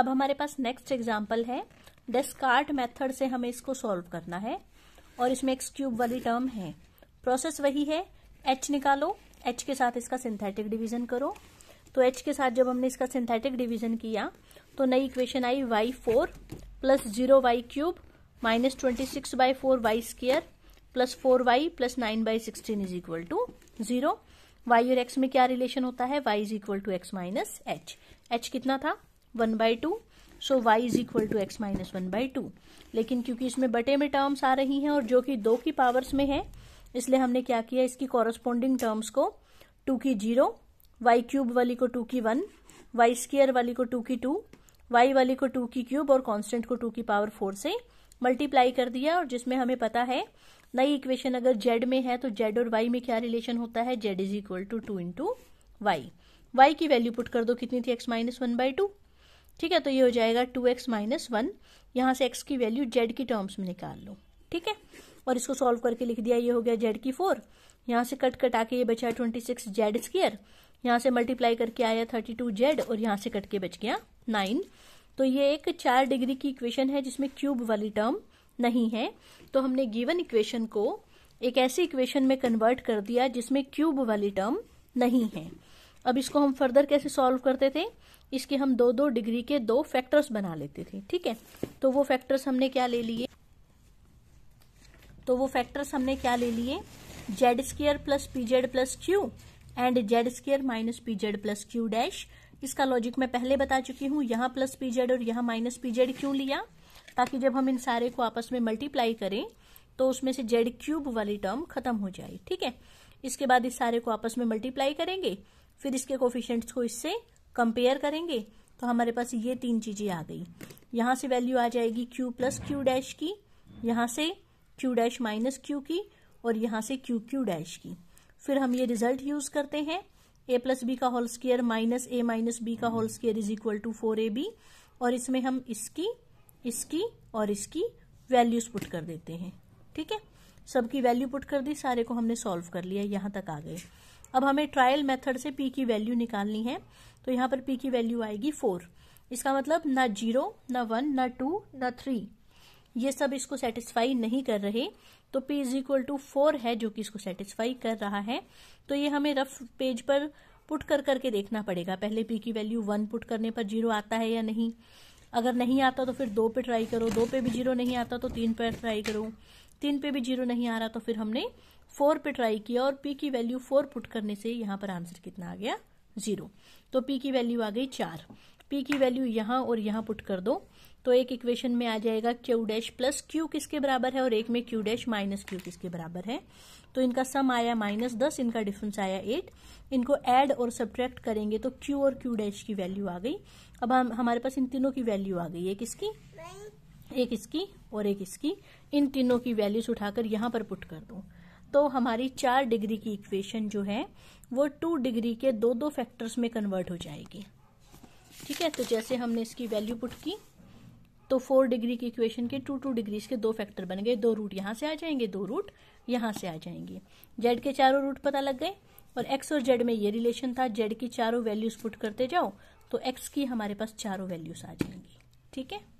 अब हमारे पास next example है डेस्कार्ट मेथड से हमें इसको सॉल्व करना है और इसमें एक्स क्यूब वाली टर्म है प्रोसेस वही है एच निकालो एच के साथ इसका सिंथेटिक डिवीजन करो तो एच के साथ जब हमने इसका सिंथेटिक डिवीजन किया तो नई इक्वेशन आई Y four plus zero Y cube minus twenty six by four Y square plus four Y plus nine by sixteen is equal to zero Y और एक्स में क्या रिलेशन होता है Y is equal to X minus H H कितना था one by two so Y is equal to X minus one by two लेकिन क्योंकि इसमें बटे में टर्म्स आ रही हैं और जो कि दो की पावर्स में है इसलिए हमने क्या किया इसकी कॉरस्पॉन्डिंग टर्म्स को टू की जीरो वाई क्यूब वाली को टू की वन वाई स्केयर वाली को टू की टू वाई वाली को टू की क्यूब और कॉन्स्टेंट को टू की पावर फोर से मल्टीप्लाई कर दिया और जिसमें हमें पता है नई इक्वेशन अगर जेड में है तो जेड और वाई में क्या रिलेशन होता है Z is equal to two into Y Y की वैल्यू पुट कर दो कितनी थी X minus one by two ठीक है तो ये हो जाएगा टू एक्स माइनस वन यहाँ से एक्स की वैल्यू जेड की टर्म्स में निकाल लो ठीक है और इसको सॉल्व करके लिख दिया ये हो गया जेड की फोर यहाँ से कट कटा के ये बचा ट्वेंटी सिक्स जेड स्क्र यहाँ से मल्टीप्लाई करके आया थर्टी टू जेड और यहाँ से कट के बच गया नाइन तो ये एक चार डिग्री की इक्वेशन है जिसमें क्यूब वाली टर्म नहीं है तो हमने गिवन इक्वेशन को एक ऐसी इक्वेशन में कन्वर्ट कर दिया जिसमें क्यूब वाली टर्म नहीं है अब इसको हम फर्दर कैसे सॉल्व करते थे इसके हम दो दो डिग्री के दो फैक्टर्स बना लेते थे ठीक है तो वो फैक्टर्स हमने क्या ले लिए तो वो फैक्टर्स हमने क्या ले लिए Z square plus P Z plus Q and Z square minus P Z plus Q dash इसका लॉजिक मैं पहले बता चुकी हूं यहां प्लस पीजेड और यहां माइनस पीजेड क्यू क्यों लिया ताकि जब हम इन सारे को आपस में मल्टीप्लाई करें तो उसमें से जेड क्यूब वाली टर्म खत्म हो जाए ठीक है इसके बाद इस सारे को आपस में मल्टीप्लाई करेंगे फिर इसके कोफिशियंट्स को इससे कंपेयर करेंगे तो हमारे पास ये तीन चीज़ें आ गई यहां से वैल्यू आ जाएगी क्यू प्लस क्यू डैश की यहां से क्यू डैश माइनस क्यू की और यहां से क्यू क्यू डैश की फिर हम ये रिजल्ट यूज़ करते हैं ए प्लस बी का whole square minus A minus B का whole square is equal to four A B और इसमें हम इसकी इसकी और इसकी वैल्यूज पुट कर देते हैं ठीक है सबकी वैल्यू पुट कर दी सारे को हमने सॉल्व कर लिया यहां तक आ गए अब हमें ट्रायल मेथड से पी की वैल्यू निकालनी है तो यहाँ पर पी की वैल्यू आएगी फोर इसका मतलब ना जीरो ना वन ना टू ना थ्री ये सब इसको सेटिस्फाई नहीं कर रहे तो p is equal to four है जो कि इसको सेटिस्फाई कर रहा है तो ये हमें रफ पेज पर पुट कर करके देखना पड़ेगा पहले p की वैल्यू वन पुट करने पर जीरो आता है या नहीं अगर नहीं आता तो फिर दो पे ट्राई करो दो पे भी जीरो नहीं आता तो तीन पर ट्राई करो तीन पे भी जीरो नहीं आ रहा तो फिर हमने फोर पे ट्राई किया और पी की वैल्यू फोर पुट करने से यहां पर आंसर कितना आ गया जीरो तो पी की वैल्यू आ गई चार पी की वैल्यू यहां और यहां पुट कर दो तो एक इक्वेशन में आ जाएगा क्यू डैश प्लस क्यू किसके बराबर है और एक में क्यू डैश माइनस क्यू किसके बराबर है तो इनका सम आया माइनस दस इनका डिफरेंस आया एट इनको ऐड और सब्ट्रैक्ट करेंगे तो क्यू और क्यू डैश की वैल्यू आ गई अब हम हमारे पास इन तीनों की वैल्यू आ गई है किसकी एक इसकी और एक इसकी इन तीनों की वैल्यूज उठाकर यहाँ पर पुट कर दूँ तो हमारी चार डिग्री की इक्वेशन जो है वो टू डिग्री के दो दो फैक्टर्स में कन्वर्ट हो जाएगी ठीक है तो जैसे हमने इसकी वैल्यू पुट की तो फोर डिग्री की इक्वेशन के टू टू डिग्रीज के दो फैक्टर बन गए दो रूट यहाँ से आ जाएंगे दो रूट यहाँ से आ जाएंगे जेड के चारों रूट पता लग गए और एक्स और जेड में ये रिलेशन था जेड की चारों वैल्यूज पुट करते जाओ तो एक्स की हमारे पास चारों वैल्यूज आ जाएंगी ठीक है